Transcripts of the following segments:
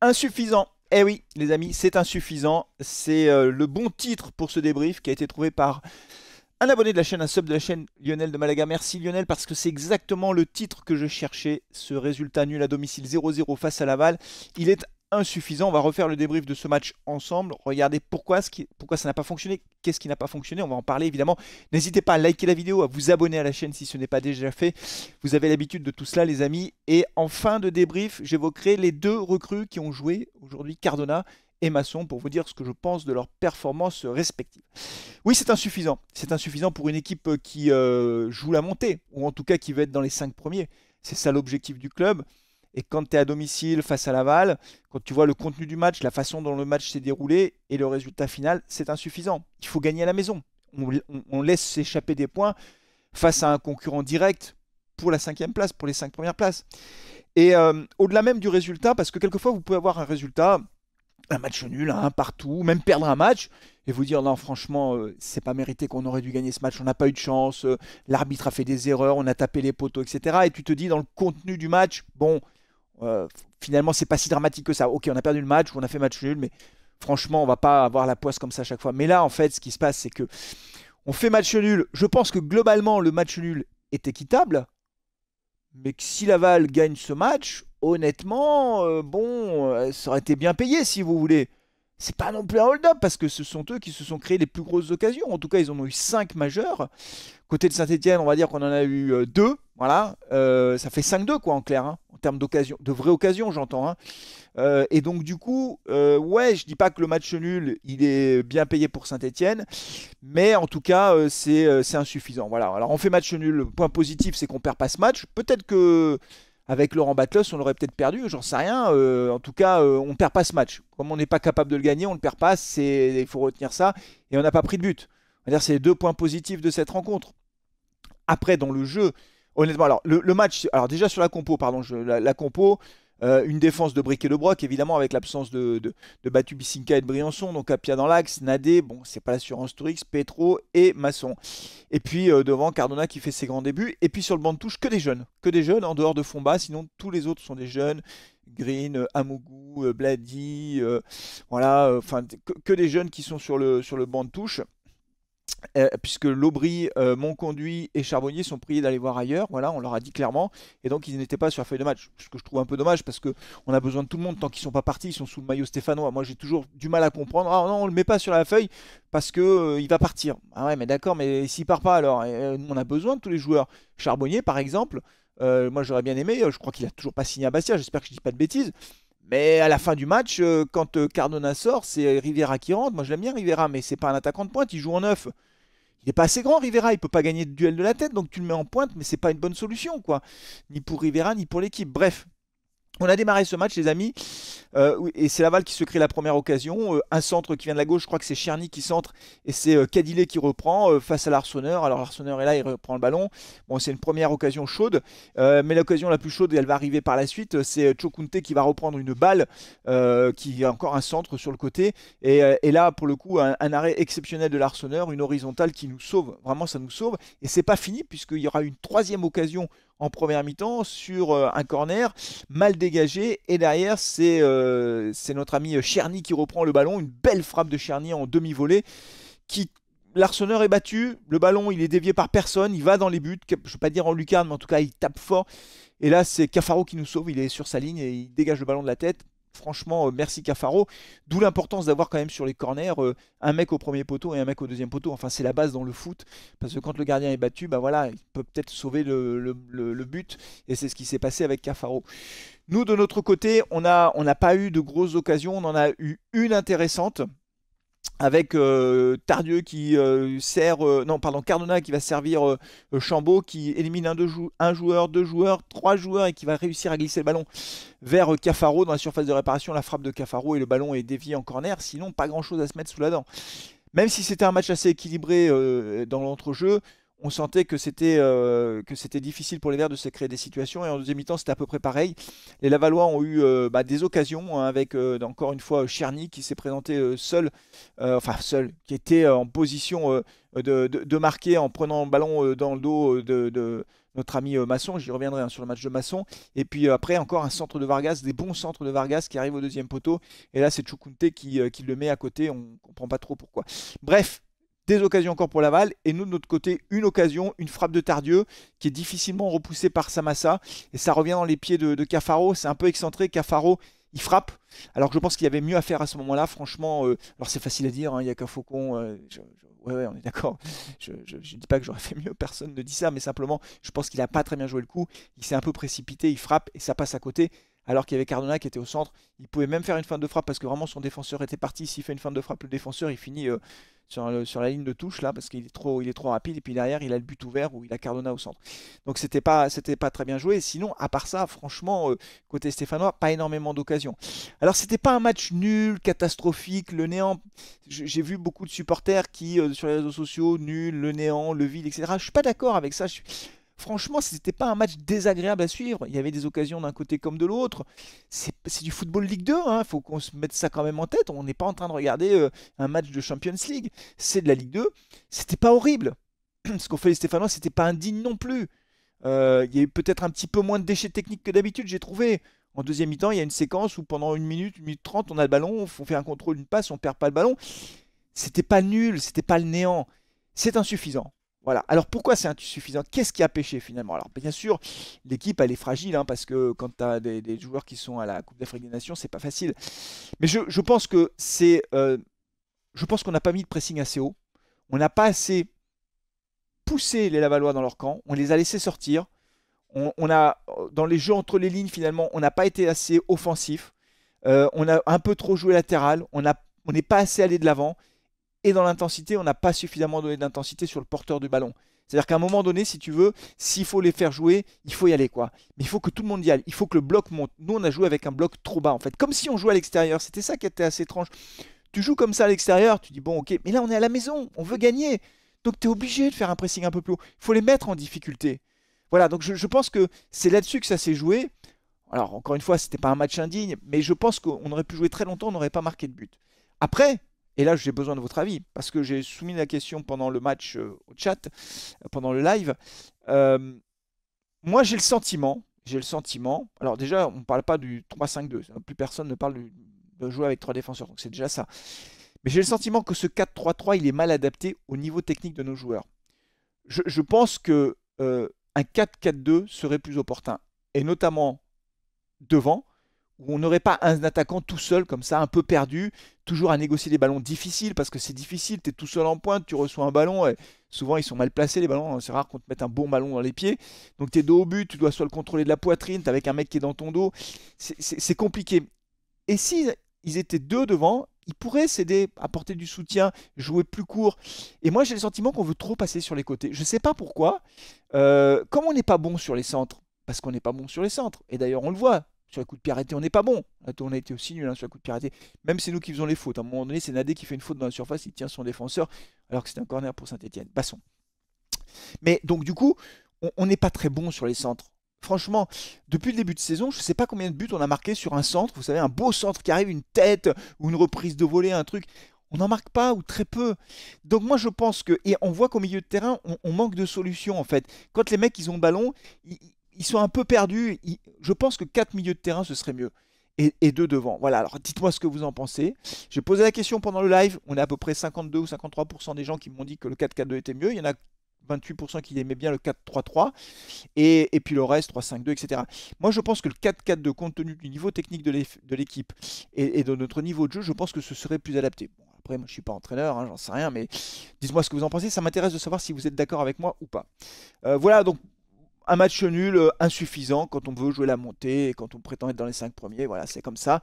insuffisant. Eh oui, les amis, c'est insuffisant. C'est euh, le bon titre pour ce débrief qui a été trouvé par un abonné de la chaîne, un sub de la chaîne Lionel de Malaga. Merci Lionel parce que c'est exactement le titre que je cherchais. Ce résultat nul à domicile 0-0 face à Laval. Il est insuffisant. On va refaire le débrief de ce match ensemble. Regardez pourquoi, ce pourquoi ça n'a pas fonctionné, qu'est-ce qui n'a pas fonctionné. On va en parler évidemment. N'hésitez pas à liker la vidéo, à vous abonner à la chaîne si ce n'est pas déjà fait. Vous avez l'habitude de tout cela, les amis. Et en fin de débrief, j'évoquerai les deux recrues qui ont joué aujourd'hui, Cardona et Masson, pour vous dire ce que je pense de leurs performances respectives. Oui, c'est insuffisant. C'est insuffisant pour une équipe euh, qui euh, joue la montée, ou en tout cas qui veut être dans les 5 premiers. C'est ça l'objectif du club. Et quand tu es à domicile face à Laval, quand tu vois le contenu du match, la façon dont le match s'est déroulé et le résultat final, c'est insuffisant. Il faut gagner à la maison. On, laisse s'échapper des points face à un concurrent direct pour la cinquième place, pour les cinq premières places. Et euh, au-delà même du résultat, parce que quelquefois vous pouvez avoir un résultat, un match nul, un hein, partout, même perdre un match, et vous dire non franchement ce euh, c'est pas mérité qu'on aurait dû gagner ce match, on n'a pas eu de chance, euh, l'arbitre a fait des erreurs, on a tapé les poteaux, etc. Et tu te dis dans le contenu du match, bon finalement, c'est pas si dramatique que ça. Ok, on a perdu le match on a fait match nul, mais franchement, on va pas avoir la poisse comme ça à chaque fois. Mais là, en fait, ce qui se passe, c'est que on fait match nul. Je pense que globalement, le match nul est équitable, mais que si Laval gagne ce match, honnêtement, euh, bon, euh, ça aurait été bien payé si vous voulez. C'est pas non plus un hold-up parce que ce sont eux qui se sont créés les plus grosses occasions. En tout cas, ils en ont eu 5 majeurs. Côté de Saint-Etienne, on va dire qu'on en a eu 2. Euh, voilà, ça fait 5-2 quoi en clair. Hein termes d'occasion, de vraie occasion j'entends. Hein. Euh, et donc, du coup, euh, ouais, je dis pas que le match nul, il est bien payé pour Saint-Etienne, mais en tout cas, euh, c'est insuffisant. Voilà. Alors, on fait match nul. Le point positif, c'est qu'on perd pas ce match. Peut-être que avec Laurent Batlos, on aurait peut-être perdu, j'en sais rien. en tout cas, on perd pas ce match. Comme on n'est pas capable de le gagner, on ne le perd pas. Il faut retenir ça. Et on n'a pas pris de but. C'est les deux points positifs de cette rencontre. Après, dans le jeu, Honnêtement, alors le, match, alors déjà sur la compo, pardon, je, la, compo, euh, une défense de Brick et de évidemment, avec l'absence de, de, Bissinka et de Briançon. Donc, Apia dans l'axe, Nadé, bon, c'est pas l'assurance Tourix, Petro et Masson. Et puis, euh, devant, Cardona qui fait ses grands débuts. Et puis, sur le banc de touche, que des jeunes. Que des jeunes, en dehors de Fomba. Sinon, tous les autres sont des jeunes. Green, euh, Amougou, Blady, voilà. Enfin, que, des jeunes qui sont sur le, sur le banc de touche. Euh, puisque Laubry, euh, Monconduit et Charbonnier sont priés d'aller voir ailleurs, voilà, on leur a dit clairement, et donc ils n'étaient pas sur la feuille de match, ce que je trouve un peu dommage parce que on a besoin de tout le monde tant qu'ils sont pas partis, ils sont sous le maillot stéphanois. Moi j'ai toujours du mal à comprendre, ah non, on le met pas sur la feuille parce que euh, il va partir. Ah ouais, mais d'accord, mais s'il part pas alors, on a besoin de tous les joueurs. Charbonnier par exemple, moi j'aurais bien aimé, je crois qu'il a toujours pas signé à Bastia, j'espère que je dis pas de bêtises. Mais à la fin du match, quand Cardona sort, c'est Rivera qui rentre. Moi, je l'aime bien Rivera, mais c'est pas un attaquant de pointe, il joue en neuf il n'est pas assez grand Rivera, il peut pas gagner de duel de la tête, donc tu le mets en pointe, mais c'est pas une bonne solution quoi, ni pour Rivera ni pour l'équipe. Bref, on a démarré ce match, les amis, euh, et c'est Laval qui se crée la première occasion. Euh, un centre qui vient de la gauche, je crois que c'est Cherny qui centre, et c'est euh, qui reprend euh, face à l'Arseneur. Alors l'Arseneur est là, il reprend le ballon. Bon, c'est une première occasion chaude, mais l'occasion la plus chaude, elle va arriver par la suite. C'est Chokunte qui va reprendre une balle, qui a encore un centre sur le côté, et, là, pour le coup, un, arrêt exceptionnel de l'Arseneur, une horizontale qui nous sauve. Vraiment, ça nous sauve. Et c'est pas fini, puisqu'il y aura une troisième occasion en première mi-temps sur euh, un corner mal dégagé. Et derrière, c'est euh, c'est notre ami euh, Cherny qui reprend le ballon. Une belle frappe de Cherny en demi-volée qui L'arseneur est battu, le ballon il est dévié par personne, il va dans les buts, je ne vais pas dire en lucarne, mais en tout cas il tape fort. Et là c'est Cafaro qui nous sauve, il est sur sa ligne et il dégage le ballon de la tête franchement, euh, merci Cafaro. D'où l'importance d'avoir quand même sur les corners euh, un mec au premier poteau et un mec au deuxième poteau. Enfin, c'est la base dans le foot. Parce que quand le gardien est battu, bah voilà, il peut peut-être sauver le, but. Et c'est ce qui s'est passé avec Cafaro. Nous, de notre côté, on n'a on pas eu de grosses occasions. On en a eu une intéressante avec euh, Tardieu qui euh, sert, euh, non pardon, Cardona qui va servir Chambaud, qui élimine un, un, joueur, deux joueurs, trois joueurs et qui va réussir à glisser le ballon vers Cafaro dans la surface de réparation. La frappe de Cafaro et le ballon est dévié en corner, sinon pas grand chose à se mettre sous la dent. Même si c'était un match assez équilibré dans l'entrejeu, on sentait que c'était euh, que c'était difficile pour les Verts de se créer des situations et en deuxième mi-temps c'était à peu près pareil. Les Lavallois ont eu euh, bah, des occasions hein, avec euh, encore une fois Cherny qui s'est présenté seul, enfin seul, qui était en position de, marquer en prenant le ballon dans le dos de, notre ami maçon j'y reviendrai hein, sur le match de maçon Et puis après, encore un centre de Vargas, des bons centres de Vargas qui arrivent au deuxième poteau. Et là, c'est Chukunte qui, qui, le met à côté, on comprend pas trop pourquoi. Bref, des occasions encore pour Laval. Et nous, de notre côté, une occasion, une frappe de Tardieu qui est difficilement repoussée par Samassa. Et ça revient dans les pieds de, Cafaro. C'est un peu excentré. Cafaro, il frappe. Alors que je pense qu'il y avait mieux à faire à ce moment-là. Franchement, euh, alors c'est facile à dire. Hein. Il n'y a qu'un faucon. Euh, ouais, ouais, on est d'accord. Je ne dis pas que j'aurais fait mieux. Personne ne dit ça. Mais simplement, je pense qu'il n'a pas très bien joué le coup. Il s'est un peu précipité. Il frappe et ça passe à côté alors qu'il y avait Cardona qui était au centre. Il pouvait même faire une fin de frappe parce que vraiment son défenseur était parti. S'il fait une fin de frappe, le défenseur il finit euh, sur, la ligne de touche là parce qu'il est trop, il est trop rapide. Et puis derrière, il a le but ouvert où il a Cardona au centre. Donc c'était pas, c'était pas très bien joué. sinon, à part ça, franchement, euh, côté stéphanois, pas énormément d'occasions. Alors c'était pas un match nul, catastrophique, le néant. J'ai vu beaucoup de supporters qui euh, sur les réseaux sociaux, nul, le néant, le vide, etc. Je suis pas d'accord avec ça. Franchement, ce n'était pas un match désagréable à suivre. Il y avait des occasions d'un côté comme de l'autre. C'est du football Ligue 2, il hein. faut qu'on se mette ça quand même en tête. On n'est pas en train de regarder euh, un match de Champions League. C'est de la Ligue 2. C'était pas horrible. ce qu'ont fait les Stéphanois, c'était pas indigne non plus. Euh, il y a eu peut-être un petit peu moins de déchets techniques que d'habitude, j'ai trouvé. En deuxième mi-temps, il y a une séquence où pendant une minute, une minute trente, on a le ballon, on fait un contrôle, une passe, on perd pas le ballon. C'était pas nul, c'était pas le néant. C'est insuffisant. Alors pourquoi c'est insuffisant Qu'est-ce qui a pêché finalement Alors bien sûr, l'équipe elle est fragile hein, parce que quand tu as des, joueurs qui sont à la Coupe d'Afrique des Nations, c'est pas facile. Mais je, pense que c'est, euh, je pense qu'on n'a pas mis de pressing assez haut. On n'a pas assez poussé les Lavalois dans leur camp. On les a laissés sortir. On, a dans les jeux entre les lignes finalement, on n'a pas été assez offensif. Euh, on a un peu trop joué latéral. On n'est pas assez allé de l'avant et dans l'intensité, on n'a pas suffisamment donné d'intensité sur le porteur du ballon. C'est-à-dire qu'à un moment donné, si tu veux, s'il faut les faire jouer, il faut y aller quoi. Mais il faut que tout le monde y aille. Il faut que le bloc monte. Nous, on a joué avec un bloc trop bas en fait, comme si on jouait à l'extérieur. C'était ça qui était assez étrange. Tu joues comme ça à l'extérieur, tu dis bon ok, mais là on est à la maison, on veut gagner. Donc tu es obligé de faire un pressing un peu plus haut. Il faut les mettre en difficulté. Voilà, donc je, je pense que c'est là-dessus que ça s'est joué. Alors encore une fois, c'était pas un match indigne, mais je pense qu'on aurait pu jouer très longtemps, on n'aurait pas marqué de but. Après, et là, j'ai besoin de votre avis, parce que j'ai soumis la question pendant le match euh, au chat, euh, pendant le live. Euh, moi, j'ai le sentiment, j'ai le sentiment, alors déjà, on ne parle pas du 3-5-2, plus personne ne parle de jouer avec trois défenseurs, donc c'est déjà ça. Mais j'ai le sentiment que ce 4-3-3, il est mal adapté au niveau technique de nos joueurs. Je, pense qu'un 4-4-2 serait plus opportun, et notamment devant, où on n'aurait pas un attaquant tout seul comme ça, un peu perdu, toujours à négocier des ballons difficiles, parce que c'est difficile, tu es tout seul en pointe, tu reçois un ballon, et souvent ils sont mal placés les ballons, hein. c'est rare qu'on te mette un bon ballon dans les pieds, donc tu es dos au but, tu dois soit le contrôler de la poitrine, tu avec un mec qui est dans ton dos, c'est compliqué. Et si ils étaient deux devant, ils pourraient s'aider, apporter du soutien, jouer plus court. Et moi j'ai le sentiment qu'on veut trop passer sur les côtés. Je ne sais pas pourquoi, euh, comme on n'est pas bon sur les centres, parce qu'on n'est pas bon sur les centres, et d'ailleurs on le voit, sur les coups de pied on n'est pas bon. On a été aussi nul hein, sur les coups de pied Même c'est nous qui faisons les fautes. À un moment donné, c'est Nadé qui fait une faute dans la surface, il tient son défenseur, alors que c'est un corner pour Saint-Etienne. Passons. Mais donc, du coup, on n'est pas très bon sur les centres. Franchement, depuis le début de saison, je ne sais pas combien de buts on a marqué sur un centre. Vous savez, un beau centre qui arrive, une tête ou une reprise de volée, un truc. On n'en marque pas ou très peu. Donc moi je pense que... Et on voit qu'au milieu de terrain, on, manque de solutions en fait. Quand les mecs, ils ont le ballon, ils sont un peu perdus. je pense que 4 milieux de terrain, ce serait mieux. Et, 2 devant. Voilà, alors dites-moi ce que vous en pensez. J'ai posé la question pendant le live. On a à peu près 52 ou 53% des gens qui m'ont dit que le 4-4-2 était mieux. Il y en a 28% qui aimaient bien le 4-3-3, et, puis le reste 3-5-2, etc. Moi, je pense que le 4-4-2, compte tenu du niveau technique de l'équipe et, de notre niveau de jeu, je pense que ce serait plus adapté. Bon, après, moi, je suis pas entraîneur, hein, j'en sais rien, mais dites-moi ce que vous en pensez. Ça m'intéresse de savoir si vous êtes d'accord avec moi ou pas. Euh, voilà, donc un match nul euh, insuffisant quand on veut jouer la montée et quand on prétend être dans les 5 premiers. Voilà, c'est comme ça.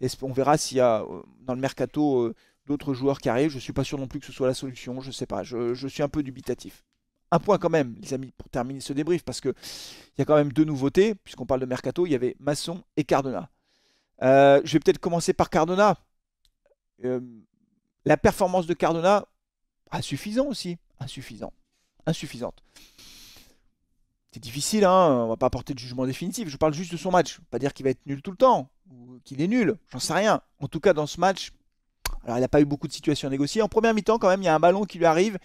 Et on verra s'il y a euh, dans le mercato euh, d'autres joueurs qui arrivent. Je ne suis pas sûr non plus que ce soit la solution. Je ne sais pas. Je, suis un peu dubitatif. Un point quand même, les amis, pour terminer ce débrief, parce qu'il y a quand même deux nouveautés. Puisqu'on parle de mercato, il y avait Masson et Cardona. je vais peut-être commencer par Cardona. la performance de Cardona, insuffisant aussi. Insuffisant. Insuffisante. C'est difficile, hein, on va pas apporter de jugement définitif, je parle juste de son match. Pas dire qu'il va être nul tout le temps, ou qu'il est nul, j'en sais rien. En tout cas, dans ce match, alors il n'a pas eu beaucoup de situations à négocier. En première mi-temps, quand même, il y a un ballon qui lui arrive.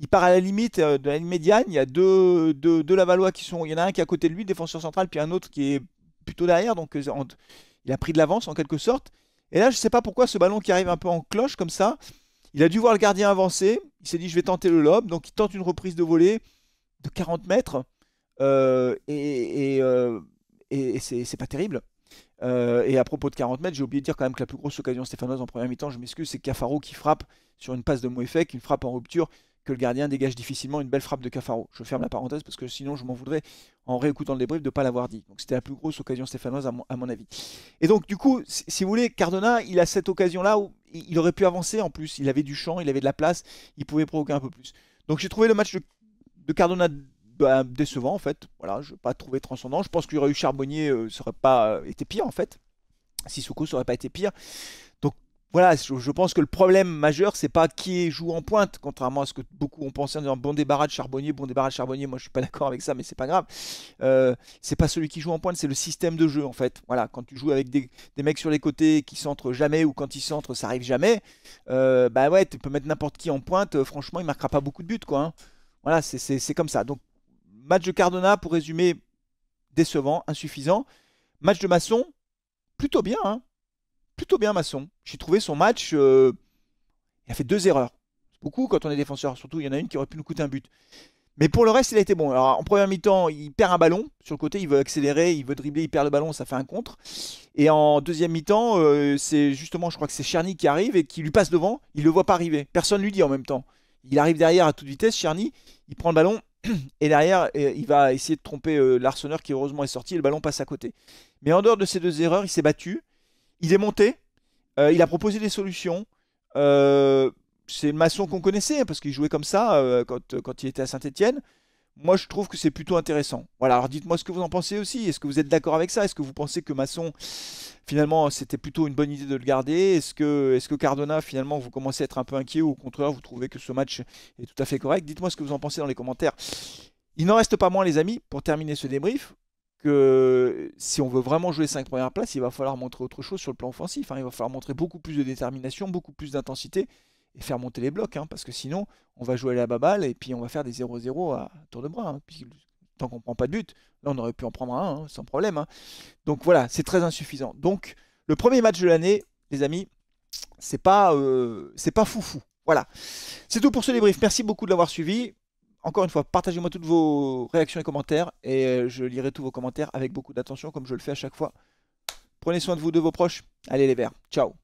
Il part à la limite euh, de la ligne médiane. Il y a deux, de Lavallois qui sont. Il y en a un qui est à côté de lui, défenseur central, puis un autre qui est plutôt derrière. Donc euh, il a pris de l'avance en quelque sorte. Et là, je ne sais pas pourquoi ce ballon qui arrive un peu en cloche comme ça. Il a dû voir le gardien avancer. Il s'est dit, je vais tenter le lob. Donc il tente une reprise de volée de 40 mètres. Euh, et, euh, c'est pas terrible. Euh, et à propos de 40 mètres, j'ai oublié de dire quand même que la plus grosse occasion stéphanoise en première mi-temps, je m'excuse, c'est Cafaro qui frappe sur une passe de Mouefek, qui frappe en rupture que le gardien dégage difficilement, une belle frappe de Cafaro. Je ferme la parenthèse parce que sinon je m'en voudrais en réécoutant le débrief de ne pas l'avoir dit. Donc c'était la plus grosse occasion stéphanoise à mon, avis. Et donc du coup, si vous voulez, Cardona, il a cette occasion-là où il aurait pu avancer en plus. Il avait du champ, il avait de la place, il pouvait provoquer un peu plus. Donc j'ai trouvé le match de Cardona bah, décevant en fait. Voilà, je n'ai pas trouvé transcendant. Je pense qu'il y aurait eu Charbonnier, euh, ça aurait pas euh, été pire en fait. Sissoko, ça aurait pas été pire. Donc voilà, je, pense que le problème majeur, c'est pas qui joue en pointe, contrairement à ce que beaucoup ont pensé en disant bon débarras de Charbonnier, bon débarras de Charbonnier. Moi, je suis pas d'accord avec ça, mais c'est pas grave. Euh, c'est pas celui qui joue en pointe, c'est le système de jeu en fait. Voilà, quand tu joues avec des, mecs sur les côtés qui s'entrent jamais ou quand ils s'entrent ça arrive jamais. bah ouais, tu peux mettre n'importe qui en pointe. franchement, il marquera pas beaucoup de buts quoi. Hein. Voilà, c'est comme ça. Donc match de Cardona, pour résumer, décevant, insuffisant. Match de Masson, plutôt bien. Hein. plutôt bien Masson. J'ai trouvé son match. Euh, il a fait deux erreurs. C'est beaucoup quand on est défenseur. Surtout, il y en a une qui aurait pu nous coûter un but. Mais pour le reste, il a été bon. Alors, en première mi-temps, il perd un ballon. Sur le côté, il veut accélérer, il veut dribbler, il perd le ballon, ça fait un contre. Et en deuxième mi-temps, euh, c'est justement, je crois que c'est Cherny qui arrive et qui lui passe devant. Il ne le voit pas arriver. Personne ne lui dit en même temps. Il arrive derrière à toute vitesse, Cherny. Il prend le ballon, Et derrière, euh, il va essayer de tromper euh, l'arseneur qui heureusement est sorti et le ballon passe à côté. Mais en dehors de ces deux erreurs, il s'est battu, il est monté, euh, il a proposé des solutions. c'est le maçon mmh. qu'on connaissait hein, parce qu'il jouait comme ça quand, quand, il était à Saint-Etienne moi je trouve que c'est plutôt intéressant. Voilà, alors dites-moi ce que vous en pensez aussi. Est-ce que vous êtes d'accord avec ça Est-ce que vous pensez que Masson, finalement, c'était plutôt une bonne idée de le garder Est-ce que, est que Cardona, finalement, vous commencez à être un peu inquiet ou au contraire, vous trouvez que ce match est tout à fait correct Dites-moi ce que vous en pensez dans les commentaires. Il n'en reste pas moins, les amis, pour terminer ce débrief, que si on veut vraiment jouer 5 premières places, il va falloir montrer autre chose sur le plan offensif. Hein. Il va falloir montrer beaucoup plus de détermination, beaucoup plus d'intensité et faire monter les blocs, hein, parce que sinon, on va jouer à la baballe et puis on va faire des 0-0 à tour de bras. Hein, tant qu'on prend pas de but, là, on aurait pu en prendre un hein, sans problème. Donc voilà, c'est très insuffisant. Donc, le premier match de l'année, les amis, c'est pas, euh, c'est pas foufou. Voilà. C'est tout pour ce débrief. Merci beaucoup de l'avoir suivi. Encore une fois, partagez-moi toutes vos réactions et commentaires et euh, je lirai tous vos commentaires avec beaucoup d'attention comme je le fais à chaque fois. Prenez soin de vous, de vos proches. Allez les verts. Ciao.